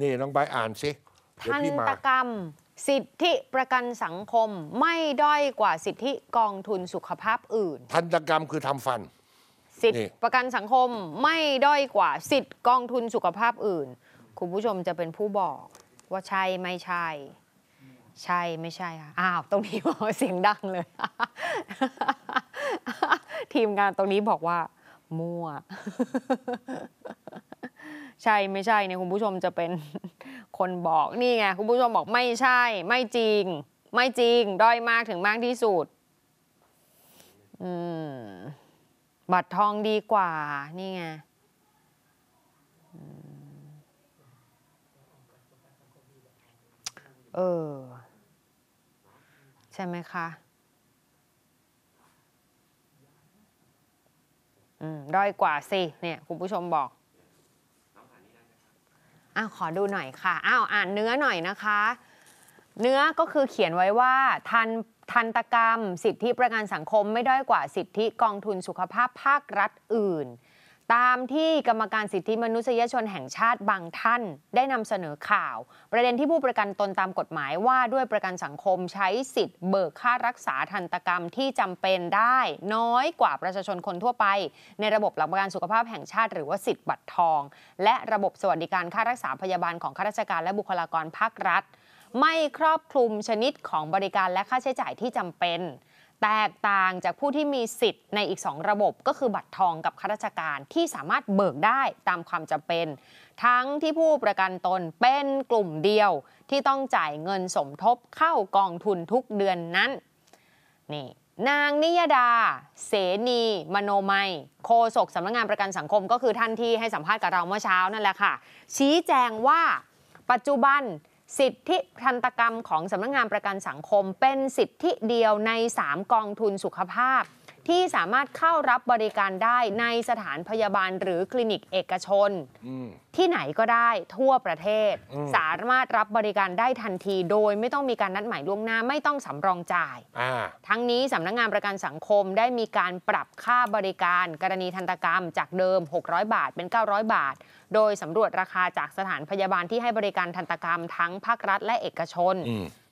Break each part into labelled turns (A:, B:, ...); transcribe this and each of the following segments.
A: นี่น้องใบอ่านสิทพันตก
B: รรมสิทธิประกันสังคมไม่ด้อยกว่าสิทธิกองทุนสุขภาพอื่น
A: ทันตกรรมคือทำฟัน สิทธิ
B: ประกันสังคมไม่ด้อยกว่าสิทธิกองทุนสุขภาพอื่น คุณผู้ชมจะเป็นผู้บอกว่าใช่ไม่ใช่ ใช่ไม่ใช่ค่ะอ้าวตรงนี้บอกเสียงดังเลย ทีมงานตรงนี้บอกว่ามั่วใช่ไม่ใช่เนี่ยคุณผู้ชมจะเป็นคนบอกนี่ไง คุณผู้ชมบอกไม่ใช่ ไม่จริง ไม่จริงด้อยมากถึงมากที่สุดบัตรทองดีกว่านี่ไง เออ ใช่ไหมคะอืมด้อยกว่าสิเนี่ยคุณผู้ชมบอกอ้าว ขอดูหน่อยค่ะอ้าว อ่านเนื้อหน่อยนะคะ เนื้อก็คือเขียนไว้ว่าทันทันตกรรม สิทธิประกันสังคมไม่ด้อยกว่าสิทธิกองทุนสุขภาพภาครัฐอื่นามที่กรรมการสิทธิมนุษยชนแห่งชาติบางท่านได้นำเสนอข่าว ประเด็นที่ผู้ประกันตนตามกฎหมายว่าด้วยประกันสังคมใช้สิทธิ์เบิกค่ารักษาทันตกรรมที่จำเป็นได้ น้อยกว่าประชาชนคนทั่วไป ในระบบหลักประกันสุขภาพแห่งชาติหรือว่าสิทธิ์บัตรทอง และระบบสวัสดิการค่ารักษาพยาบาลของข้าราชการและบุคลากรภาครัฐ ไม่ครอบคลุมชนิดของบริการและค่าใช้จ่ายที่จำเป็นแตกต่างจากผู้ที่มีสิทธิ์ในอีก 2 ระบบก็คือบัตรทองกับข้าราชการที่สามารถเบิกได้ตามความจำเป็น ทั้งที่ผู้ประกันตนเป็นกลุ่มเดียวที่ต้องจ่ายเงินสมทบเข้ากองทุนทุกเดือนนั้นนี่นางนิยดา เสนี มโนมัย โคศกสำนักงงานประกันสังคมก็คือท่านที่ให้สัมภาษณ์กับเราเมื่อเช้านั่นแหละค่ะชี้แจงว่า ปัจจุบันสิทธิทันตกรรมของสำนักงงานประกันสังคมเป็นสิทธิเดียวใน 3 กองทุนสุขภาพที่สามารถเข้ารับบริการได้ในสถานพยาบาล หรือคลินิกเอกชนที่ไหนก็ได้ทั่วประเทศ สามารถรับบริการได้ทันทีโดยไม่ต้องมีการนัดหมายล่วงหน้าไม่ต้องสำรองจ่ายทั้งนี้ สำนักงงานประกันสังคมได้มีการปรับค่าบริการ กรณีทันตกรรมจากเดิม 600 บาทเป็น 900 บาท โดยสำรวจราคาจากสถานพยาบาลที่ให้บริการทันตกรรมทั้งภาครัฐและเอกชน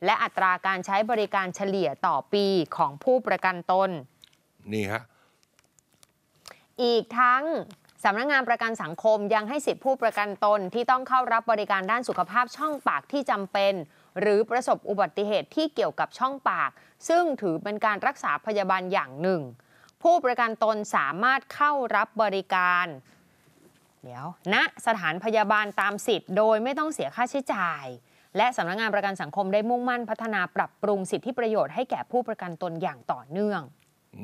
B: และอัตราการใช้บริการเฉลี่ยต่อปีของผู้ประกันตนนี่ฮะอีกทั้งสำนักงงานประกันสังคมยังให้สิทธิผู้ประกันตนที่ต้องเข้ารับบริการด้านสุขภาพช่องปากที่จำเป็น หรือประสบอุบัติเหตุที่เกี่ยวกับช่องปาก ซึ่งถือเป็นการรักษาพยาบาลอย่างหนึ่ง ผู้ประกันตนสามารถเข้ารับบริการเดี๋ยวณนะสถานพยาบาลตามสิทธิ์ โดยไม่ต้องเสียค่าใช้จ่าย และสำนักงงานประกันสังคมได้มุ่งมั่นพัฒนาปรับปรุงสิทธิประโยชน์ให้แก่ผู้ประกันตนอย่างต่อเนื่อง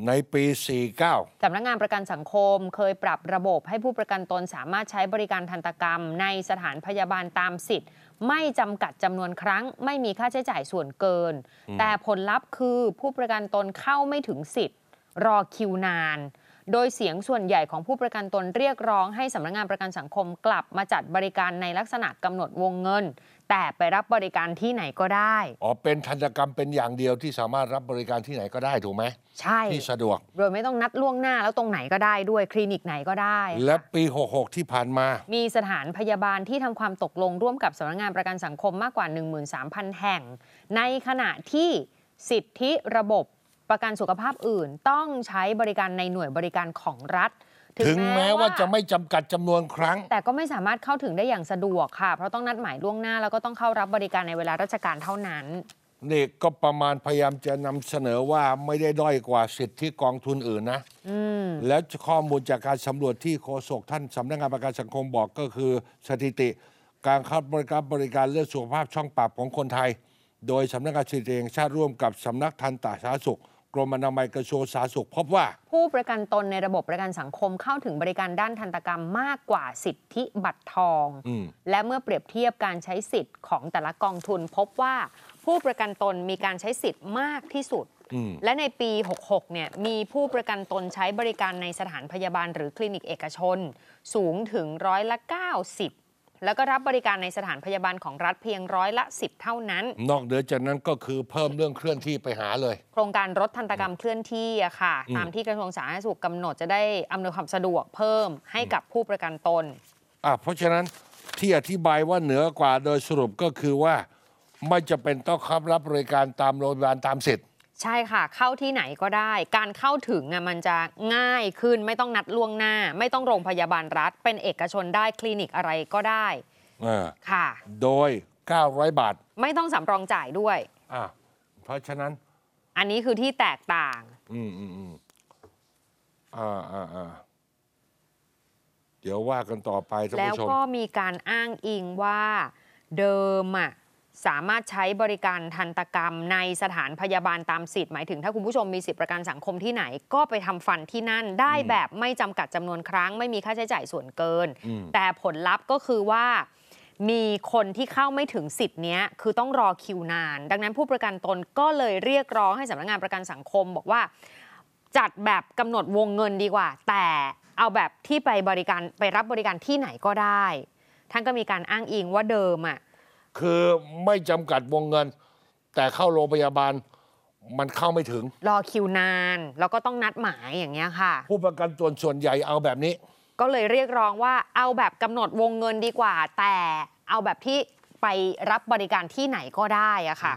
A: ในปี 49
B: สำนักงงานประกันสังคมเคยปรับระบบให้ผู้ประกันตนสามารถใช้บริการทันตกรรม ในสถานพยาบาลตามสิทธิ์ไม่จำกัดจำนวนครั้ง ไม่มีค่าใช้จ่ายส่วนเกิน แต่ผลลัพธ์คือผู้ประกันตนเข้าไม่ถึงสิทธิ์รอคิวนาน โดยเสียงส่วนใหญ่ของผู้ประกันตนเรียกร้อง ให้สำนักงงานประกันสังคมกลับมาจัดบริการในลักษณะกำหนดวงเงินแต่ไปรับบริการที่ไหนก็ได้
A: อ๋อ เป็นธนกรรมเป็นอย่างเดียวที่สามารถรับบริการที่ไหนก็ได้ถูกไหมใช
B: ่ ที่สะดวกโดยไม่ต้องนัดล่วงหน้า แล้วตรงไหนก็ได้ด้วยคลินิกไหนก็ได้
A: และปี 66 ที่ผ่านมา
B: มีสถานพยาบาลที่ทำความตกลงร่วมกับสำนักงานประกันสังคมมากกว่า 13,000 แห่ง ในขณะที่สิทธิระบบประกันสุขภาพอื่น ต้องใช้บริการในหน่วยบริการของรัฐ
A: ถึงแม้ว่าจะไม่จำกัดจำนวนครั้ง
B: แต่ก็ไม่สามารถเข้าถึงได้อย่างสะดวกค่ะ เพราะต้องนัดหมายล่วงหน้า แล้วก็ต้องเข้ารับบริการในเวลาราชการเท่านั้น
A: นี่ก็ประมาณพยายามจะนำเสนอว่าไม่ได้ด้อยกว่าสิทธิกองทุนอื่นนะแล้วข้อมูลจากการสำรวจที่โฆษกท่าน สำนักงานประกันสังคมบอกก็คือ สถิติ การเข้าบริการบริการเรื่องสุขภาพช่องปากของคนไทย โดยสำนักงานสิิติแห่งชาติร่วมกับสำนักทันตาสาธารณสุขกรมอนามัยกระทรวงสาธารณสุขพบว่า
B: ผู้ประกันตนในระบบประกันสังคมเข้าถึงบริการด้านทันตกรรมมากกว่าสิทธิบัตรทองอและเมื่อเปรียบเทียบการใช้สิทธิ์ของแต่ละกองทุนพบว่า ผู้ประกันตนมีการใช้สิทธิ์มากที่สุด และในปี 66 เนี่ยมีผู้ประกันตนใช้บริการในสถานพยาบาลหรือคลินิกเอกชนสูงถึงร้อยละ 90แล้วก็รับบริการในสถานพยาบาลของรัฐเพียงร้อยละ10เท่านั้น
A: นอกเหนือจากนั้นก็คือเพิ่มเรื่องเคลื่อนที่ไปหาเลย
B: โครงการรถทันตกรรมเคลื่อนที่อะค่ะ ตามที่กระทรวงสาธารณสุขกำหนดจะได้อำนวยความสะดวกเพิ่มให้กับผู้ประกันตน
A: อ่ะเพราะฉะนั้นที่อธิบายว่าเหนือกว่าโดยสรุปก็คือว่าไม่จะเป็นต้องครับรับบริการตามโรงพยาบาลตามสิทธิ์
B: ใช่ค่ะเข้าที่ไหนก็ได้ การเข้าถึงมันจะง่ายขึ้นไม่ต้องนัดล่วงหน้า ไม่ต้องโรงพยาบาลรัฐ เป็นเอกชนได้คลินิกอะไรก็ได้ค่ะ
A: โดย 900 บาท
B: ไม่ต้องสำรองจ่ายด้วยเพราะฉะนั้น อันนี้คือที่แตกต่าง
A: อืมอืมอือ่าอ่าอ่าเดี๋ยวว่ากันต่อไปท่านผู้ชม แล้วก็
B: มีการอ้างอิงว่า เดิมอ่ะสามารถใช้บริการทันตกรรมในสถานพยาบาลตามสิทธิ์หมายถึงถ้าคุณผู้ชมมีสิทธิประกันสังคมที่ไหน ก็ไปทำฟันที่นั่น ได้แบบไม่จำกัดจำนวนครั้งไม่มีค่าใช้จ่ายส่วนเกิน แต่ผลลัพธ์ก็คือว่ามีคนที่เข้าไม่ถึงสิทธิ์นี้คือต้องรอคิวนาน ดังนั้นผู้ประกันตนก็เลยเรียกร้องให้สำนักงานประกันสังคม บอกว่าจัดแบบกำหนดวงเงินดีกว่า แต่เอาแบบที่ไปบริการไปรับบริการที่ไหนก็ได้ท่านก็มีการอ้างอิงว่าเดิม
A: อะ่ะคือไม่จำกัดวงเงิน แต่เข้าโรงพยาบาลมันเข้าไม่ถึง รอคิวนานแล้วก็ต้องนัดหมายอย่างเงี้ยค่ะ ผู้ประกันตนส่วนใหญ่เอาแบบนี้
B: ก็เลยเรียกร้องว่าเอาแบบกำหนดวงเงินดีกว่า แต่เอาแบบที่ไปรับบริการที่ไหนก็ได้อะค่ะ